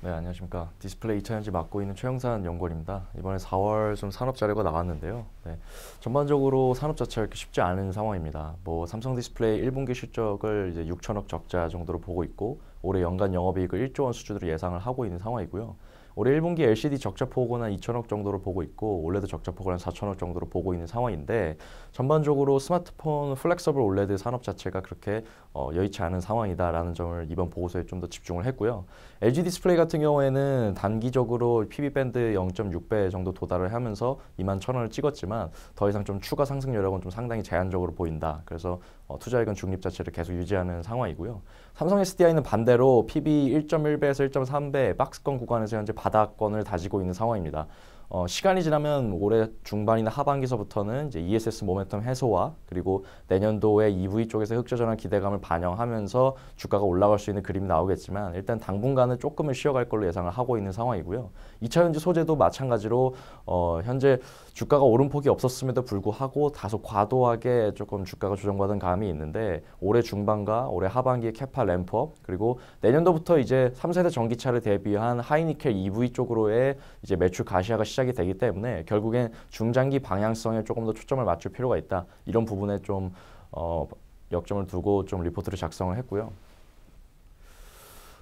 네, 안녕하십니까. 디스플레이 2차전지 맡고 있는 최영산 연구원입니다. 이번에 4월 좀 산업 자료가 나왔는데요. 네, 전반적으로 산업 자체가 이렇게 쉽지 않은 상황입니다. 뭐 삼성 디스플레이 1분기 실적을 이제 6천억 적자 정도로 보고 있고 올해 연간 영업이익을 1조 원 수준으로 예상을 하고 있는 상황이고요. 올해 1분기 LCD 적자폭은 한 2천억 정도로 보고 있고 올해도 적자폭을 한 4천억 정도로 보고 있는 상황인데 전반적으로 스마트폰 플렉서블 올레드 산업 자체가 그렇게 어, 여의치 않은 상황이다라는 점을 이번 보고서에 좀 더 집중을 했고요. LG 디스플레이 같은 경우에는 단기적으로 PB 밴드 0.6배 정도 도달을 하면서 2만 1천 원을 찍었지만 더 이상 좀 추가 상승 여력은 좀 상당히 제한적으로 보인다. 그래서 어, 투자액은 중립 자체를 계속 유지하는 상황이고요. 삼성 SDI는 반대로 PB 1.1배에서 1.3배 박스권 구간에서 현재 바닥권을 다지고 있는 상황입니다. 어, 시간이 지나면 올해 중반이나 하반기서부터는 이제 ESS 모멘텀 해소와 그리고 내년도에 EV 쪽에서 흑자전환 기대감을 반영하면서 주가가 올라갈 수 있는 그림이 나오겠지만 일단 당분간은 조금은 쉬어갈 걸로 예상을 하고 있는 상황이고요. 2차 현지 소재도 마찬가지로 어, 현재 주가가 오른 폭이 없었음에도 불구하고 다소 과도하게 조금 주가가 조정받은 감이 있는데 올해 중반과 올해 하반기에 캐파 램프업 그리고 내년도부터 이제 3세대 전기차를 대비한 하이니켈 EV 쪽으로의 이제 매출 가시화가 시 시작이 되기 때문에 결국엔 중장기 방향성에 조금 더 초점을 맞출 필요가 있다. 이런 부분에 좀 어, 역점을 두고 좀 리포트를 작성을 했고요.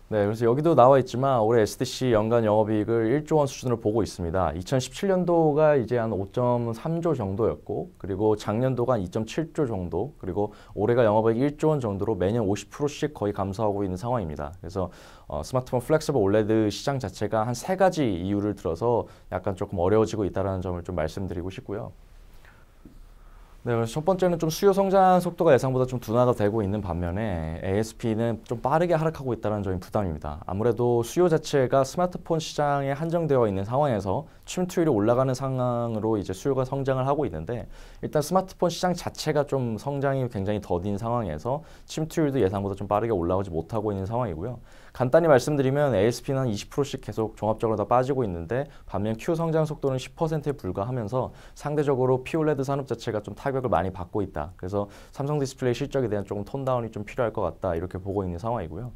네, 그래서 여기도 나와 있지만 올해 SDC 연간 영업이익을 1조 원 수준으로 보고 있습니다. 2017년도가 이제 한 5.3조 정도였고, 그리고 작년도가 한 2.7조 정도, 그리고 올해가 영업이익 1조 원 정도로 매년 50%씩 거의 감소하고 있는 상황입니다. 그래서 어, 스마트폰 플렉서블 올레드 시장 자체가 한 세 가지 이유를 들어서 약간 조금 어려워지고 있다는 점을 좀 말씀드리고 싶고요. 네, 그래서 첫 번째는 좀 수요 성장 속도가 예상보다 좀 둔화가 되고 있는 반면에 ASP는 좀 빠르게 하락하고 있다는 점이 부담입니다. 아무래도 수요 자체가 스마트폰 시장에 한정되어 있는 상황에서 침투율이 올라가는 상황으로 이제 수요가 성장을 하고 있는데 일단 스마트폰 시장 자체가 좀 성장이 굉장히 더딘 상황에서 침투율도 예상보다 좀 빠르게 올라오지 못하고 있는 상황이고요. 간단히 말씀드리면 ASP는 한 20%씩 계속 종합적으로 다 빠지고 있는데 반면 Q 성장 속도는 10%에 불과하면서 상대적으로 POLED 산업 자체가 좀 타격 타격을 많이 받고 있다. 그래서 삼성 디스플레이 실적에 대한 조금 톤다운이 좀 필요할 것 같다. 이렇게 보고 있는 상황이고요.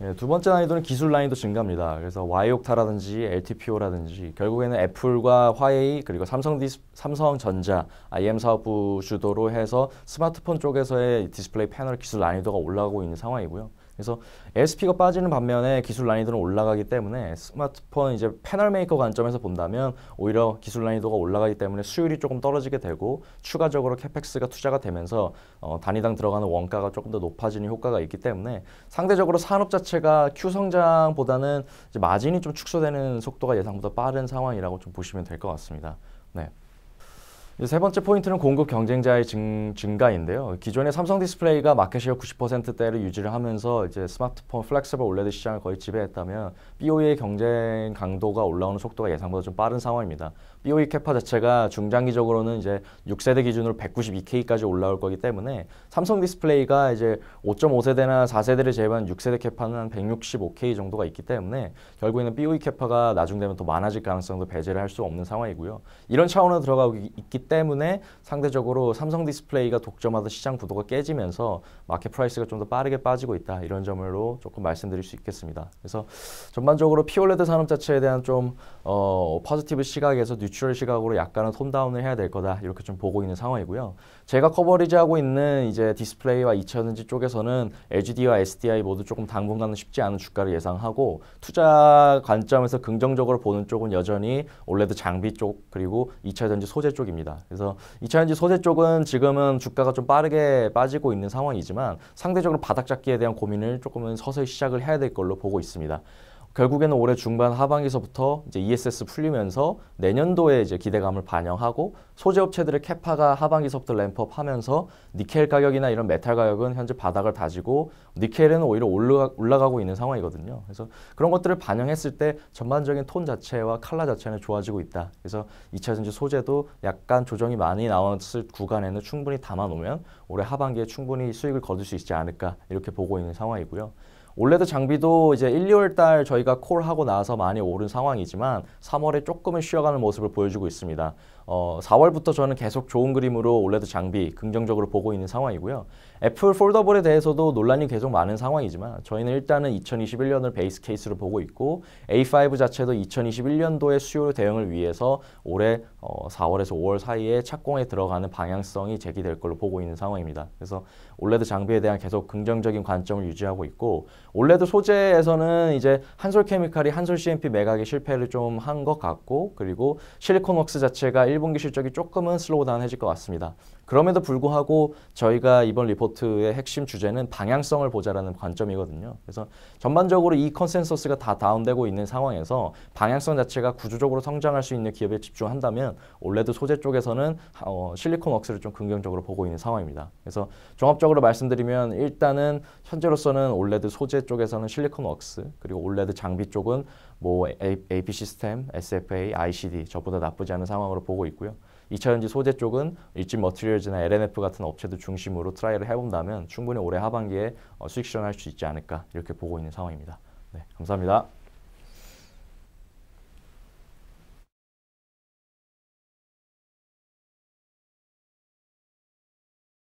예, 두 번째 난이도는 기술 난이도 증가입니다. 그래서 와이옥타라든지 LTPO라든지 결국에는 애플과 화웨이 그리고 삼성 디스, 삼성전자 IM 사업부 주도로 해서 스마트폰 쪽에서의 디스플레이 패널 기술 난이도가 올라가고 있는 상황이고요. 그래서 ASP가 빠지는 반면에 기술 난이도는 올라가기 때문에 스마트폰 이제 패널 메이커 관점에서 본다면 오히려 기술 난이도가 올라가기 때문에 수율이 조금 떨어지게 되고 추가적으로 캐펙스가 투자가 되면서 어, 단위당 들어가는 원가가 조금 더 높아지는 효과가 있기 때문에 상대적으로 산업 자체가 Q 성장보다는 마진이 좀 축소되는 속도가 예상보다 빠른 상황이라고 좀 보시면 될 것 같습니다. 네. 세 번째 포인트는 공급 경쟁자의 증, 증가인데요. 기존의 삼성 디스플레이가 마켓시어 90%대를 유지를 하면서 이제 스마트폰 플렉서블 올레드 시장을 거의 지배했다면 BOE의 경쟁 강도가 올라오는 속도가 예상보다 좀 빠른 상황입니다. BOE 캐파 자체가 중장기적으로는 이제 6세대 기준으로 192K까지 올라올 거기 때문에 삼성 디스플레이가 이제 5.5세대나 4세대를 제외한 6세대 캐파는 한 165K 정도가 있기 때문에 결국에는 BOE 캐파가 나중 되면 더 많아질 가능성도 배제를 할 수 없는 상황이고요. 이런 차원으로 들어가고 있기 때문에 상대적으로 삼성 디스플레이가 독점하던 시장 구도가 깨지면서 마켓 프라이스가 좀 더 빠르게 빠지고 있다 이런 점으로 조금 말씀드릴 수 있겠습니다. 그래서 전반적으로 피올레드 e 산업 자체에 대한 좀 어, 퍼지티브 시각에서 뉴트럴 시각으로 약간은 톤다운을 해야 될 거다 이렇게 좀 보고 있는 상황이고요. 제가 커버리지하고 있는 이제 디스플레이와 2차전지 쪽에서는 LGD와 SDI 모두 조금 당분간은 쉽지 않은 주가를 예상하고 투자 관점에서 긍정적으로 보는 쪽은 여전히 올레드 e 장비 쪽 그리고 2차전지 소재 쪽입니다. 그래서 2차전지 소재 쪽은 지금은 주가가 좀 빠르게 빠지고 있는 상황이지만 상대적으로 바닥 잡기에 대한 고민을 조금은 서서히 시작을 해야 될 걸로 보고 있습니다. 결국에는 올해 중반 하반기서부터 이제 ESS 풀리면서 내년도에 이제 기대감을 반영하고 소재 업체들의 캐파가 하반기서부터 램프업하면서 니켈 가격이나 이런 메탈 가격은 현재 바닥을 다지고 니켈은 오히려 올라, 올라가고 있는 상황이거든요. 그래서 그런 것들을 반영했을 때 전반적인 톤 자체와 칼라 자체는 좋아지고 있다. 그래서 2차 전지 소재도 약간 조정이 많이 나왔을 구간에는 충분히 담아 놓으면 올해 하반기에 충분히 수익을 거둘 수 있지 않을까 이렇게 보고 있는 상황이고요. 올레드 장비도 이제 1, 2월 달 저희가 콜하고 나서 많이 오른 상황이지만 3월에 조금은 쉬어가는 모습을 보여주고 있습니다. 어, 4월부터 저는 계속 좋은 그림으로 올레드 장비 긍정적으로 보고 있는 상황이고요. 애플 폴더블에 대해서도 논란이 계속 많은 상황이지만 저희는 일단은 2021년을 베이스 케이스로 보고 있고 A5 자체도 2021년도의 수요 대응을 위해서 올해 어, 4월에서 5월 사이에 착공에 들어가는 방향성이 제기될 걸로 보고 있는 상황입니다. 그래서 올레드 장비에 대한 계속 긍정적인 관점을 유지하고 있고 원래도 소재에서는 이제 한솔 케미칼이 한솔 CMP 매각에 실패를 좀 한 것 같고 그리고 실리콘웍스 자체가 1분기 실적이 조금은 슬로우다운해질 것 같습니다. 그럼에도 불구하고 저희가 이번 리포트의 핵심 주제는 방향성을 보자라는 관점이거든요. 그래서 전반적으로 이 컨센서스가 다 다운되고 있는 상황에서 방향성 자체가 구조적으로 성장할 수 있는 기업에 집중한다면 올레드 소재 쪽에서는 어, 실리콘웍스를 좀 긍정적으로 보고 있는 상황입니다. 그래서 종합적으로 말씀드리면 일단은 현재로서는 올레드 소재 쪽에서는 실리콘웍스 그리고 올레드 장비 쪽은 뭐 AP 시스템, SFA, ICD 저보다 나쁘지 않은 상황으로 보고 있고요. 2차전지 소재 쪽은 일진 머티리얼즈나 LNF 같은 업체들 중심으로 트라이를 해본다면 충분히 올해 하반기에 어, 수익 실현할 수 있지 않을까 이렇게 보고 있는 상황입니다. 네, 감사합니다.